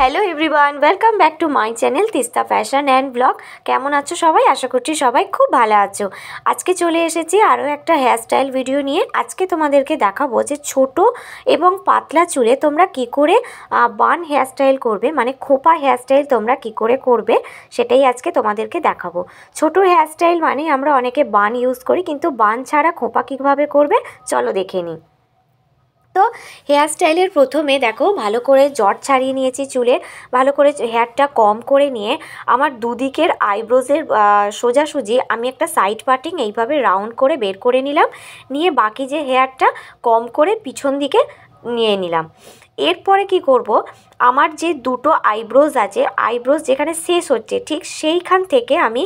Hello everyone welcome back to my channel Teesta fashion and blog কেমন আছো সবাই আশা করছি সবাই খুব ভালো আছো আজকে চলে এসেছি আরও একটা হেয়ারস্টাইল ভিডিও নিয়ে আজকে তোমাদেরকে দেখাবো যে ছোট এবং পাতলা চুলে তোমরা কি করে বান হেয়ারস্টাইল করবে মানে খোপা হেয়ারস্টাইল তোমরা কি করে করবে সেটাই আজকে তোমাদেরকে দেখাবো ছোট হেয়ারস্টাইল মানে আমরা অনেকে বান ইউজ করি কিন্তু বান ছাড়া খোপা কীভাবে করবে চলো দেখে নিই তো হেয়ারস্টাইলের প্রথমে দেখো ভালো করে জট ছাড়িয়ে নিয়েছি চুলের ভালো করে হেয়ারটা কম করে নিয়ে আমার দুদিকের আইব্রোজের সোজাসুজি আমি একটা সাইড পার্টিং এইভাবে রাউন্ড করে বের করে নিলাম নিয়ে বাকি যে হেয়ারটা কম করে পিছন দিকে নিয়ে নিলাম এরপরে কি করব আমার যে দুটো আইব্রোজ আছে আইব্রোজ যেখানে শেষ হচ্ছে ঠিক সেইখান থেকে আমি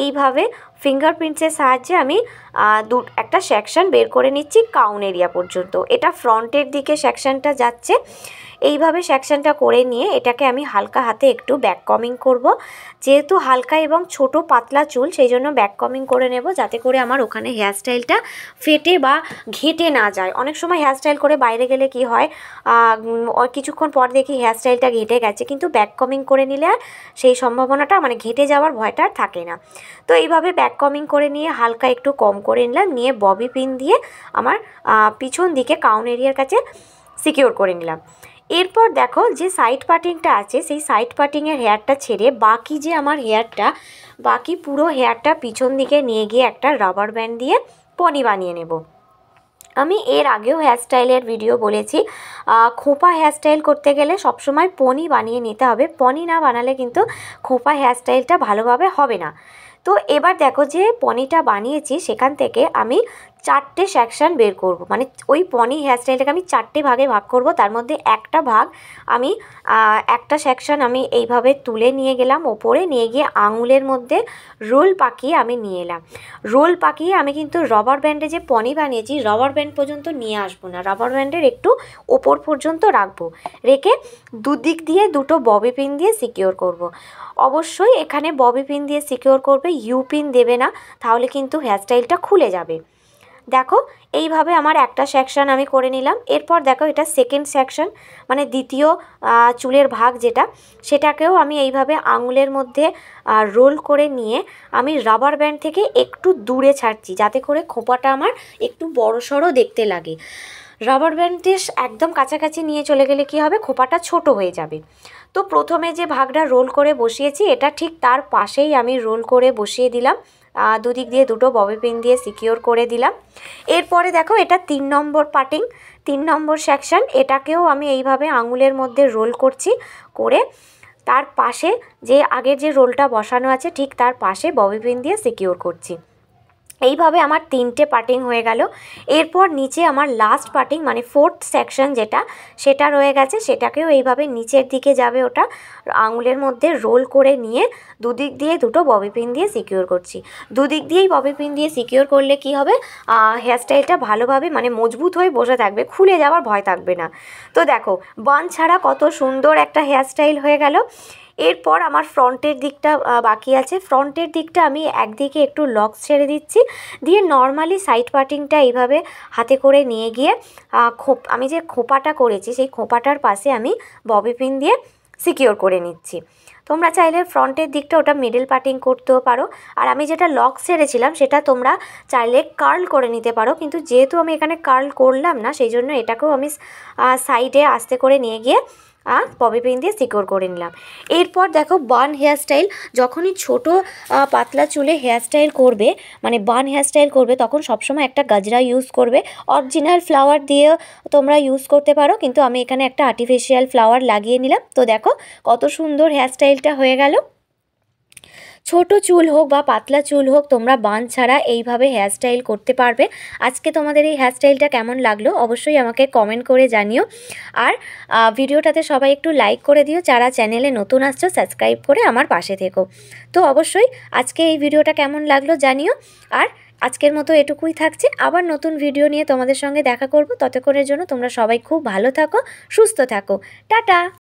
এইভাবে ফিঙ্গারপ্রিন্টসের সাহায্যে আমি দু একটা সেকশান বের করে নিচ্ছি কাউন এরিয়া পর্যন্ত এটা ফ্রন্টের দিকে সেকশানটা যাচ্ছে এইভাবে সেকশানটা করে নিয়ে এটাকে আমি হালকা হাতে একটু ব্যাক কমিং করব যেহেতু হালকা এবং ছোট পাতলা চুল সেই জন্য ব্যাক কমিং করে নেব যাতে করে আমার ওখানে হেয়ারস্টাইলটা ফেটে বা ঘেটে না যায় অনেক সময় হেয়ারস্টাইল করে বাইরে গেলে কি কি হয় কিছুক্ষণ পর দেখি হেয়ারস্টাইলটা ঘেটে গেছে কিন্তু ব্যাক কমিং করে নিলে আর সেই সম্ভাবনাটা মানে ঘেটে যাওয়ার ভয়টা আর থাকে না তো এইভাবে ব্যাক কমিং করে নিয়ে হালকা একটু কম করে নিলাম নিয়ে ববি পিন দিয়ে আমার পিছন দিকে কাউন এরিয়ার কাছে সিকিওর করে নিলাম এরপর দেখো যে সাইড পার্টিংটা আছে সেই সাইড পার্টিংয়ের হেয়ারটা ছেড়ে বাকি যে আমার হেয়ারটা বাকি পুরো হেয়ারটা পিছন দিকে নিয়ে গিয়ে একটা রাবার ব্যান্ড দিয়ে পনি বানিয়ে নেব আমি এর আগেও হেয়ারস্টাইলের ভিডিও বলেছি খোঁপা হেয়ারস্টাইল করতে গেলে সবসময় পনি বানিয়ে নিতে হবে পনি না বানালে কিন্তু খোঁপা হেয়ারস্টাইলটা ভালোভাবে হবে না তো এবার দেখো যে পনিটা বানিয়েছি সেখান থেকে আমি চারটে সেকশান বের করব মানে ওই পনি হেয়ারস্টাইলটাকে আমি চারটে ভাগে ভাগ করব তার মধ্যে একটা ভাগ আমি একটা সেকশান আমি এইভাবে তুলে নিয়ে গেলাম ওপরে নিয়ে গিয়ে আঙুলের মধ্যে রোল পাকিয়ে আমি নিয়ে এলাম রোল পাকিয়ে আমি কিন্তু রবার ব্যান্ডে যে পনি বানিয়েছি রবার ব্যান্ড পর্যন্ত নিয়ে আসবো না রবার ব্যান্ডের একটু ওপর পর্যন্ত রাখবো রেখে দুদিক দিয়ে দুটো ববি পিন দিয়ে সিকিওর করব। অবশ্যই এখানে ববি পিন দিয়ে সিকিওর করবে ইউ পিন দেবে না তাহলে কিন্তু হেয়ারস্টাইলটা খুলে যাবে দেখো এইভাবে আমার একটা সেকশান আমি করে নিলাম এরপর দেখো এটা সেকেন্ড সেকশান মানে দ্বিতীয় চুলের ভাগ যেটা সেটাকেও আমি এইভাবে আঙুলের মধ্যে রোল করে নিয়ে আমি রাবার ব্যান্ড থেকে একটু দূরে ছাড়ছি যাতে করে খোঁপাটা আমার একটু বড়সড় দেখতে লাগে রাবার ব্যান্ডটি একদম কাছাকাছি নিয়ে চলে গেলে কি হবে খোপাটা ছোট হয়ে যাবে তো প্রথমে যে ভাগটা রোল করে বসিয়েছি এটা ঠিক তার পাশেই আমি রোল করে বসিয়ে দিলাম দুদিক দিয়ে দুটো ববি পিন দিয়ে সিকিওর করে দিলাম এরপরে দেখো এটা তিন নম্বর পার্টিং তিন নম্বর সেকশান এটাকেও আমি এইভাবে আঙুলের মধ্যে রোল করছি করে তার পাশে যে আগের যে রোলটা বসানো আছে ঠিক তার পাশে ববি পিন দিয়ে সিকিওর করছি এইভাবে আমার তিনটে পার্টিং হয়ে গেল এরপর নিচে আমার লাস্ট পার্টিং মানে ফোর্থ সেকশন যেটা সেটা রয়ে গেছে সেটাকেও এইভাবে নিচের দিকে যাবে ওটা আঙুলের মধ্যে রোল করে নিয়ে দুদিক দিয়ে দুটো ববি পিন দিয়ে সিকিওর করছি দুদিক দিয়েই ববি পিন দিয়ে সিকিওর করলে কি হবে হেয়ারস্টাইলটা ভালোভাবে মানে মজবুত হয়ে বসে থাকবে খুলে যাওয়ার ভয় থাকবে না তো দেখো বান ছাড়া কত সুন্দর একটা হেয়ারস্টাইল হয়ে গেল এরপর আমার ফ্রন্টের দিকটা বাকি আছে ফ্রন্টের দিকটা আমি একদিকে একটু লক ছেড়ে দিচ্ছি দিয়ে নর্মালি সাইড পার্টিংটা এইভাবে হাতে করে নিয়ে গিয়ে খোপ আমি যে খোপাটা করেছি সেই খোপাটার পাশে আমি ববি পিন দিয়ে সিকিওর করে নিচ্ছি তোমরা চাইলে ফ্রন্টের দিকটা ওটা মিডল পার্টিং করতেও পারো আর আমি যেটা লক ছেড়েছিলাম সেটা তোমরা চাইলে কার্ল করে নিতে পারো কিন্তু যেহেতু আমি এখানে কার্ল করলাম না সেই জন্য এটাকেও আমি সাইডে আস্তে করে নিয়ে গিয়ে আর পপি পিন দিয়ে সিকিওর করে নিলাম এরপর দেখো বান হেয়ারস্টাইল যখনই ছোট পাতলা চুলে হেয়ারস্টাইল করবে মানে বান হেয়ারস্টাইল করবে তখন সবসময় একটা গাজরা ইউজ করবে অরিজিনাল ফ্লাওয়ার দিয়ে তোমরা ইউজ করতে পারো কিন্তু আমি এখানে একটা আর্টিফিশিয়াল ফ্লাওয়ার লাগিয়ে নিলাম তো দেখো কত সুন্দর হেয়ারস্টাইলটা হয়ে গেল ছোট চুল হোক বা পাতলা চুল হোক তোমরা বান ছাড়া এইভাবে হেয়ারস্টাইল করতে পারবে আজকে তোমাদের এই হেয়ারস্টাইলটা কেমন লাগলো অবশ্যই আমাকে কমেন্ট করে জানিও আর ভিডিওটাতে সবাই একটু লাইক করে দিও যারা চ্যানেলে নতুন আসছো সাবস্ক্রাইব করে আমার পাশে থেকো তো অবশ্যই আজকে এই ভিডিওটা কেমন লাগলো জানিও আর আজকের মতো এটুকুই থাকছে আবার নতুন ভিডিও নিয়ে তোমাদের সঙ্গে দেখা করব ততক্ষণের জন্য তোমরা সবাই খুব ভালো থাকো সুস্থ থাকো টাটা